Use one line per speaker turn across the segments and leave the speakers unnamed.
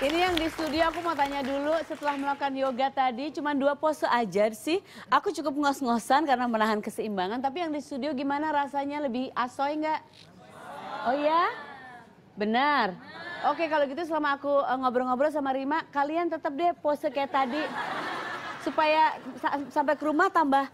Ini yang di studio aku mau tanya dulu setelah melakukan yoga tadi cuma dua pose aja sih. Aku cukup ngos-ngosan karena menahan keseimbangan. Tapi yang di studio gimana rasanya lebih asoy nggak? Oh ya? Benar. Oke kalau gitu selama aku eh, ngobrol-ngobrol sama Rima, kalian tetap deh pose kayak tadi. Supaya sa sampai ke rumah tambah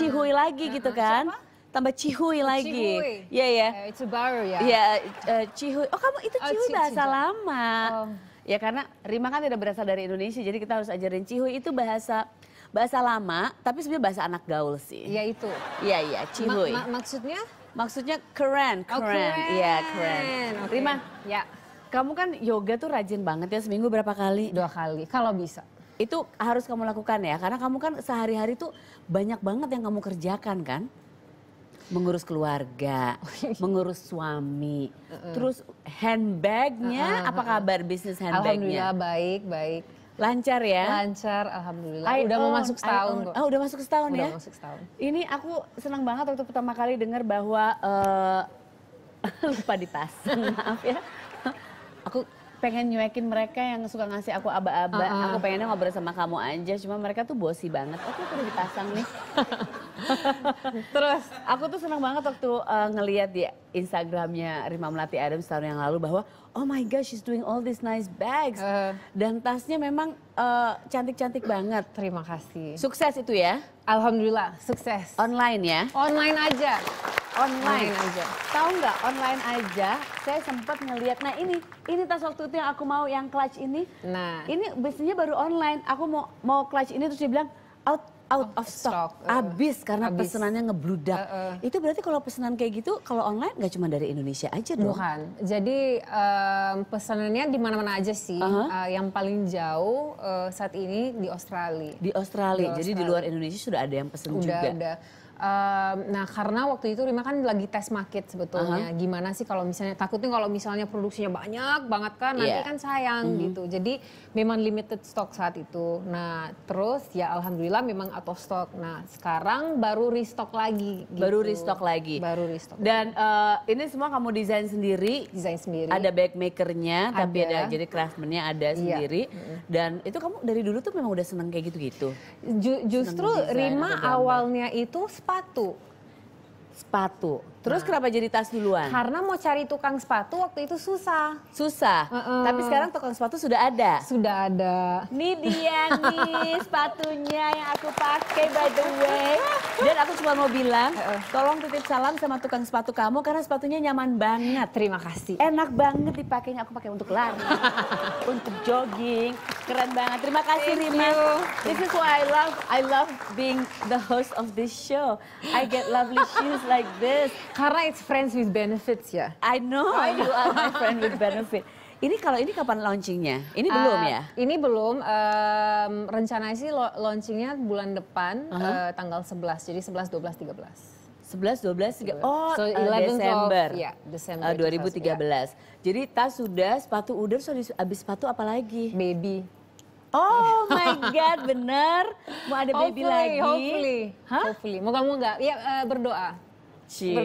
cihui lagi gitu kan. tambah cihui oh, lagi. Iya, yeah, ya. Yeah. Uh, ya. Iya, yeah, cihui. Oh, kamu itu oh, cihui oh, bahasa lama. Oh. Ya karena rima kan tidak berasal dari Indonesia, jadi kita harus ajarin cihuy itu bahasa bahasa lama, tapi sebenarnya bahasa anak gaul sih. Iya itu. Iya iya, cihuy. Ma ma maksudnya? Maksudnya keren, oh, keren. Iya, oh, keren. keren. Okay. Rima, ya. Kamu kan yoga tuh rajin banget ya seminggu berapa kali? Dua kali, kalau bisa itu harus kamu lakukan ya karena kamu kan sehari-hari tuh banyak banget yang kamu kerjakan kan mengurus keluarga, mengurus suami, uh -uh. terus handbagnya, uh-huh. apa kabar bisnis handbagnya? Alhamdulillah baik, baik. Lancar ya? Lancar, alhamdulillah. I udah own, mau masuk setahun kok. Oh, udah masuk setahun udah ya? Udah masuk setahun. Ini aku senang banget waktu pertama kali dengar bahwa uh, lupa tas, maaf ya. aku pengen nyuekin mereka yang suka ngasih aku aba-aba. Uh -uh. Aku pengennya ngobrol sama kamu aja, cuma mereka tuh bosi banget. Oke, tuh udah dipasang nih. Terus aku tuh senang banget waktu uh, eh, ngelihat di Instagramnya Rima Melati Adams tahun yang lalu bahwa oh my gosh she's doing all these nice bags uh, dan tasnya memang eh, cantik-cantik uh, cantik -cantik banget. Terima kasih. Sukses itu ya. Alhamdulillah sukses. Online ya. Online aja online, aja. Tahu nggak online aja? Saya sempat ngelihat. Nah ini, ini tas waktu itu yang aku mau yang clutch ini. Nah, ini biasanya baru online. Aku mau mau clutch ini terus dibilang out out oh, of stock, stock. Uh, eh, abis karena abis. pesenannya ngebludak. Uh, uh. Itu berarti kalau pesanan kayak gitu, kalau online nggak cuma dari Indonesia aja dong? Bukan.
Jadi um, pesanannya di mana-mana aja sih. Uh -huh. uh, yang paling jauh uh, saat ini di Australia. Di Australia. Di Australia. Jadi di luar Indonesia
sudah ada yang pesen juga. Udah
nah karena waktu itu Rima kan lagi tes market sebetulnya. Uh -huh. Gimana sih kalau misalnya takutnya kalau misalnya produksinya banyak banget kan yeah. nanti iya. kan sayang mm -hmm. gitu. Jadi memang limited stock saat itu. Nah terus ya alhamdulillah memang out of stock. Nah sekarang baru restock lagi. Gitu. Baru restock lagi. Baru restock. Dan uh,
ini semua kamu desain sendiri. Desain sendiri. Ada bag makernya, tapi ada jadi craftsmennya ada iya. sendiri. Mm -hmm. Dan itu kamu dari dulu tuh memang udah seneng kayak gitu-gitu. Ju justru Rima awalnya
itu sepatu.
Sepatu. Terus nah. kenapa jadi tas duluan?
Karena mau cari tukang sepatu waktu itu susah. Susah. Uh -uh. Tapi sekarang tukang
sepatu sudah ada. Sudah ada. Nidia dia nih sepatunya yang aku pakai by the way. Dan aku cuma mau bilang, uh -uh. tolong titip salam sama tukang sepatu kamu karena sepatunya nyaman banget. Terima kasih. Enak banget dipakainya aku pakai untuk lari, untuk jogging. Keren banget. Terima kasih Rima. This is why I love I love being the host of this show. I get lovely shoes like this. Karena
it's friends with benefits ya. I know you are my friend with
benefit. Ini kalau ini
kapan launchingnya? Ini uh, belum ya? Ini belum. Um, rencana sih launchingnya bulan depan uh -huh. uh, eh, tanggal 11. Jadi 11, 12, 13. 11, 12, 13. Oh, so, 11 eh, Desember. Of, ya, yeah, Desember uh, 2013. Yeah.
Jadi tas sudah, sepatu udah, so habis sepatu apa lagi? Baby.
Oh my God,
bener. Mau ada hopefully, baby lagi. Hopefully,
huh? hopefully. Moga-moga. Ya, uh, berdoa.
Cie.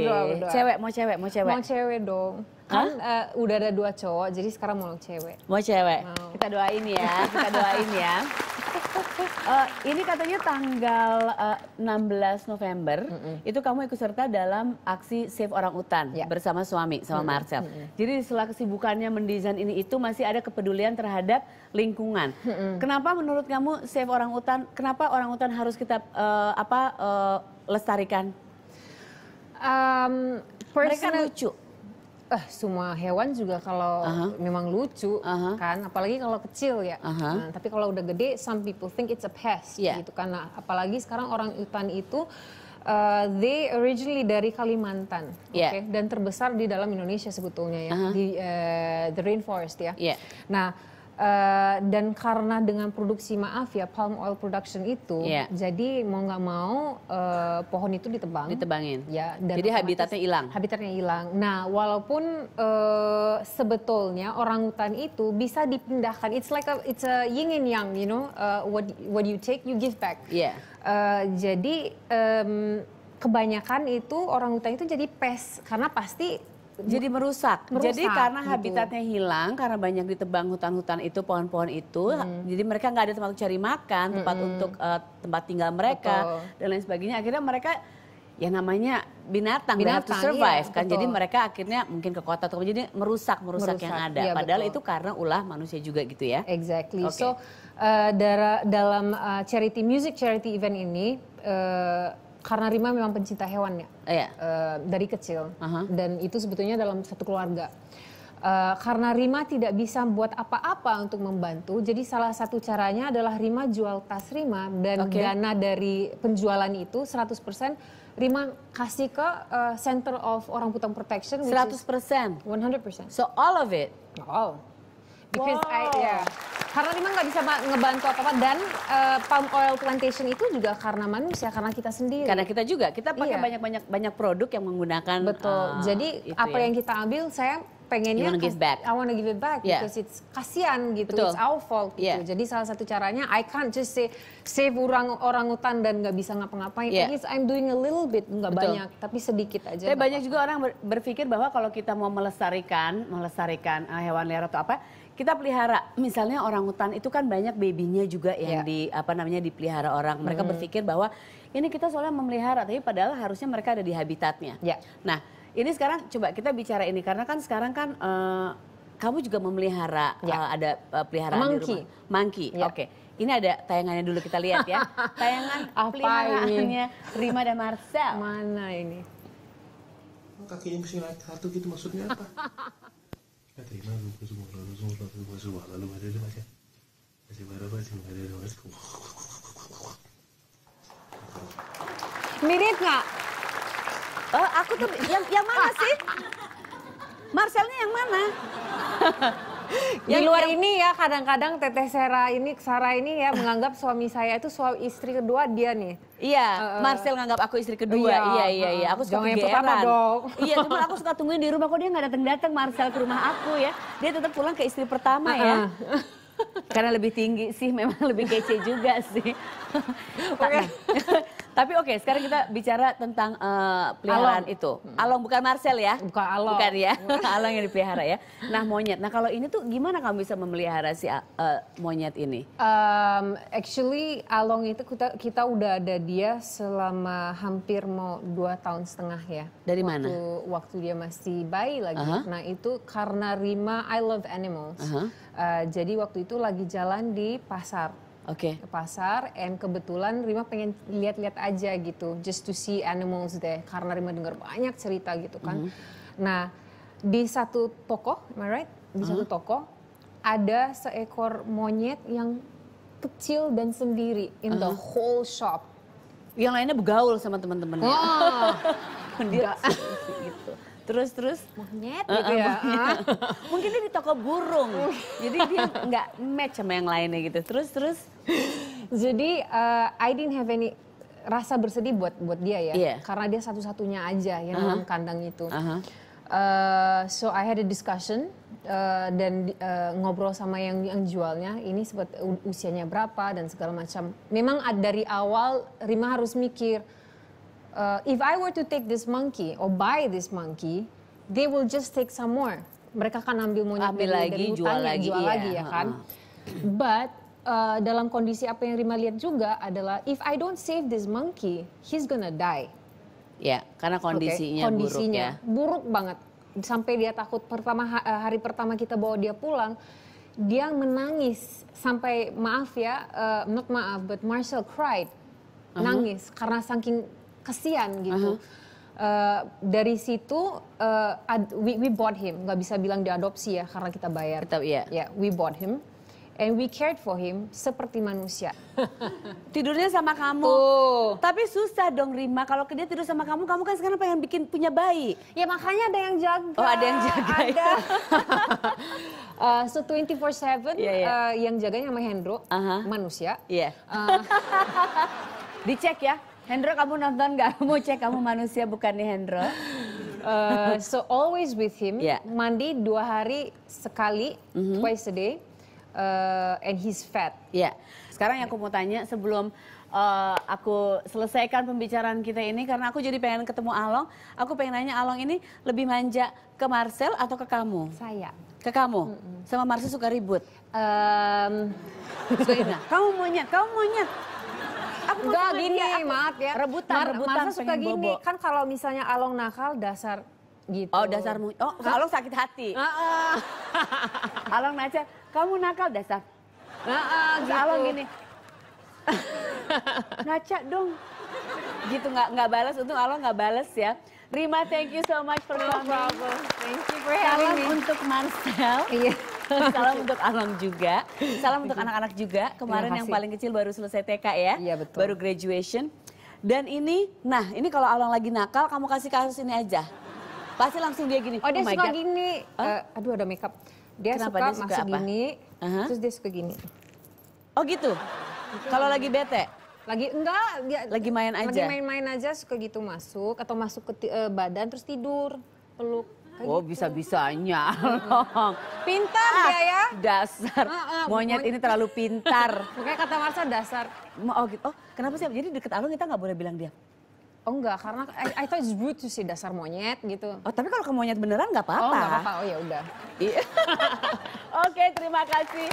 Cewek,
mau cewek, mau cewek. Mau cewek dong. Kan uh, udah ada dua cowok, jadi sekarang mau cewek.
Mau cewek. Mau. Kita doain ya, kita doain ya. uh, ini katanya tanggal uh, eh, 16 November mm -hmm. itu kamu ikut serta dalam aksi Save Orang Utan yeah. bersama suami sama mm -hmm. Marcel. Mm -hmm. Jadi setelah kesibukannya mendesain ini itu masih ada kepedulian terhadap lingkungan. Mm -hmm. Kenapa menurut kamu Save Orang Utan? Kenapa orang utan harus kita uh, apa uh, lestarikan? Um,
personal... Mereka lucu eh semua hewan juga kalau uh -huh. memang lucu uh -huh. kan apalagi kalau kecil ya uh -huh. nah, tapi kalau udah gede some people think it's a pest yeah. gitu kan nah, apalagi sekarang orang hutan itu Uh, they originally dari Kalimantan, yeah. okay? dan terbesar di dalam Indonesia sebetulnya ya uh -huh. di uh, the rainforest ya. Yeah. Nah, Eh, dan karena dengan produksi maaf ya palm oil production itu, yeah. jadi mau nggak mau uh, pohon itu ditebang. Ditebangin. Ya. Dan jadi habitatnya hilang. Habitatnya hilang. Nah, walaupun uh, sebetulnya orang hutan itu bisa dipindahkan. It's like a, it's a yin and yang, you know, uh, what what you take you give back. Yeah. Iya. Uh, jadi um, kebanyakan itu orang hutan itu jadi pes karena pasti jadi merusak. merusak. Jadi karena gitu. habitatnya
hilang, karena banyak ditebang hutan-hutan itu, pohon-pohon itu, hmm. jadi mereka nggak ada tempat untuk cari makan, tempat hmm. untuk uh, tempat tinggal mereka betul. dan lain sebagainya. Akhirnya mereka ya namanya binatang, binatang to iya, survive iya, kan. Jadi mereka akhirnya mungkin ke kota atau jadi merusak, merusak merusak yang ada. Iya, Padahal betul. itu karena ulah
manusia juga gitu ya. Exactly. Okay. So uh, dalam uh, charity music charity event ini uh, karena Rima memang pencinta hewan ya yeah. Iya. uh, dari kecil uh-huh. dan itu sebetulnya dalam satu keluarga. Uh, karena Rima tidak bisa buat apa-apa untuk membantu, jadi salah satu caranya adalah Rima jual tas Rima dan okay. dana dari penjualan itu 100% Rima kasih ke uh, Center of Orang Putang Protection. 100%? 100%. So all of it? All.
Because wow. I, yeah
karena memang nggak bisa ngebantu apa-apa dan uh, palm oil plantation itu juga karena manusia karena kita sendiri karena kita juga kita pakai iya. banyak-banyak iya. banyak produk yang menggunakan betul uh, jadi apa ya. yang kita ambil saya pengennya you give back. I wanna give it back yeah. because it's kasihan gitu, Betul. it's our fault gitu. Yeah. Jadi salah satu caranya I can't just say save orang orang hutan dan nggak bisa ngapa-ngapain. Yeah. At I'm doing a little bit, nggak banyak, tapi sedikit aja. Tapi banyak apa juga
orang berpikir bahwa kalau kita mau melestarikan, melestarikan eh, hewan liar atau apa, kita pelihara misalnya orang hutan itu kan banyak babynya juga yang yeah. di apa namanya dipelihara orang mereka hmm. berpikir bahwa ini kita soalnya memelihara tapi padahal harusnya mereka ada di habitatnya yeah. nah ini sekarang coba kita bicara ini karena kan sekarang kan uh, kamu juga memelihara yeah. Ya. uh, ada uh, peliharaan monkey. monkey yeah. oke okay. Ini ada tayangannya dulu kita lihat ya. Tayangan peliharaannya Rima dan Marcel. Mana ini?
Kakinya mesti naik satu gitu maksudnya apa? Mirip nggak? Uh, aku tuh yang yang mana sih? Marcelnya yang mana?
yang, di luar yang,
ini ya kadang-kadang Teteh Sarah ini Sarah ini ya menganggap suami saya itu suami istri kedua dia nih. Iya, uh, Marcel nganggap aku istri kedua. Iya, iya, iya. iya. Aku suka yang pertama dong. Iya, tapi aku
suka tungguin di rumah kok dia nggak datang-datang Marcel ke rumah aku ya. Dia tetap pulang ke istri pertama uh -uh. ya. Karena lebih tinggi sih, memang lebih kece juga sih. Okay. Nah, tapi oke, okay, sekarang kita bicara tentang uh, peliharaan along. itu. Hmm. Along bukan Marcel ya? Bukan along. Bukan ya. along yang dipelihara ya. Nah, monyet. Nah, kalau ini tuh gimana kamu bisa memelihara si uh, monyet ini?
Um, actually along itu kita kita udah ada dia selama hampir mau dua tahun setengah ya. Dari waktu, mana? Waktu dia masih bayi lagi. Uh -huh. Nah, itu karena Rima I love animals. Uh -huh. uh, jadi waktu itu lagi jalan di pasar okay. ke pasar and kebetulan Rima pengen lihat-lihat aja gitu just to see animals deh karena Rima dengar banyak cerita gitu kan. Mm -hmm. Nah, di satu toko, am I right? Di uh -huh. satu mm-hmm. toko ada seekor monyet yang kecil dan sendiri in uh -huh. the mm-hmm. whole shop. Yang lainnya begaul sama teman-temannya. terus terus monyet uh, gitu ya.
uh, Mungkin dia di toko burung. jadi dia nggak match
sama yang lainnya gitu. Terus terus jadi uh, I didn't have any rasa bersedih buat buat dia ya. Yeah. Karena dia satu-satunya aja yang uh -huh. kandang itu. Uh -huh. Uh, so I had a discussion uh, dan uh, ngobrol sama yang yang jualnya ini seperti usianya berapa dan segala macam. Memang dari awal Rima harus mikir uh, if I were to take this monkey or buy this monkey, they will just take some more. Mereka akan ambil monyet ambil lagi, dari jual lagi, jual iya. lagi ya kan. Uh But uh, dalam kondisi apa yang Rima lihat juga adalah if I don't save this monkey, he's gonna die.
Ya, karena kondisinya, okay. kondisinya
buruk, ya. buruk banget. Sampai dia takut pertama eh, hari pertama kita bawa dia pulang, dia menangis sampai maaf ya, uh, not maaf, but Marshall cried, uh -huh. nangis karena saking kesian gitu. Uh -huh. Uh, dari situ uh, ad, we, we bought him nggak bisa bilang diadopsi ya karena kita bayar iya. ya yeah. yeah we bought him and we cared for him seperti manusia tidurnya sama kamu Tuh. tapi susah dong Rima kalau dia tidur sama kamu kamu kan sekarang pengen bikin punya bayi ya makanya ada yang jaga oh ada yang jaga ada uh, so 24/7 yeah, yeah. uh, yang jaganya sama Hendro uh -huh. manusia yeah. Iya. uh, dicek ya Hendro kamu nonton nggak? Kamu cek kamu manusia bukan nih Hendro? Uh, so always with him. Yeah. Mandi dua hari sekali, mm -hmm. twice a day. Uh, and he's fat. Ya. Yeah. Sekarang yang aku mau tanya sebelum uh,
aku selesaikan pembicaraan kita ini karena aku jadi pengen ketemu Along. Aku pengen nanya Along ini lebih manja ke Marcel atau ke kamu? Saya. Ke kamu? Mm -mm. Sama Marcel suka ribut?
Um... kamu monyet, kamu monyet.
Aku Enggak gini, aku, maaf ya. Rebutan, Mar rebutan. Marsa suka gini, bobo.
kan kalau misalnya Along nakal dasar gitu. Oh dasar mu, oh kalau Along sakit hati. Uh -uh. Along naca, kamu
nakal dasar. Uh -uh, gitu. Along gini, ngaca dong. Gitu nggak nggak balas, untung Along nggak balas ya. Rima, thank you so much
for no coming. Problem. Thank you for having Salam me.
untuk Marcel. Iya. Salam untuk Alam juga. Salam untuk anak-anak juga. Kemarin yang paling kecil baru selesai TK ya. Iya betul. Baru graduation. Dan ini, nah ini kalau Alang lagi nakal, kamu kasih kasus ini aja. Pasti langsung dia gini. Oh dia oh suka gini.
Huh? Uh, eh, aduh ada makeup. Dia suka dia suka masuk gini, uh -huh. terus dia suka gini. Oh gitu? Kalau lagi bete? Lagi enggak, dia lagi main aja. Lagi main-main aja suka gitu masuk atau masuk ke uh, badan terus tidur, peluk. Oh
gitu. bisa-bisanya. Hmm. pintar ah, dia ya. Dasar.
Uh, uh, monyet, ini terlalu pintar. Makanya kata Marsha dasar. Oh gitu. Oh kenapa sih? Jadi deket Alun kita nggak boleh bilang dia. Oh enggak, karena I, I thought it's rude to see dasar monyet gitu. Oh tapi kalau ke monyet beneran nggak apa-apa. Oh nggak apa-apa, oh ya udah. Iya. Oke terima
kasih.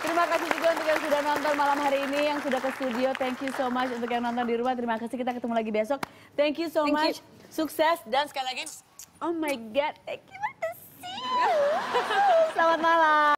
Terima kasih juga untuk yang sudah nonton malam hari ini, yang sudah ke studio. Thank you so much untuk yang nonton di rumah. Terima kasih, kita ketemu lagi besok. Thank you so Thank much. You. Sukses dan sekali lagi Oh my God, I cannot you. Selamat malam.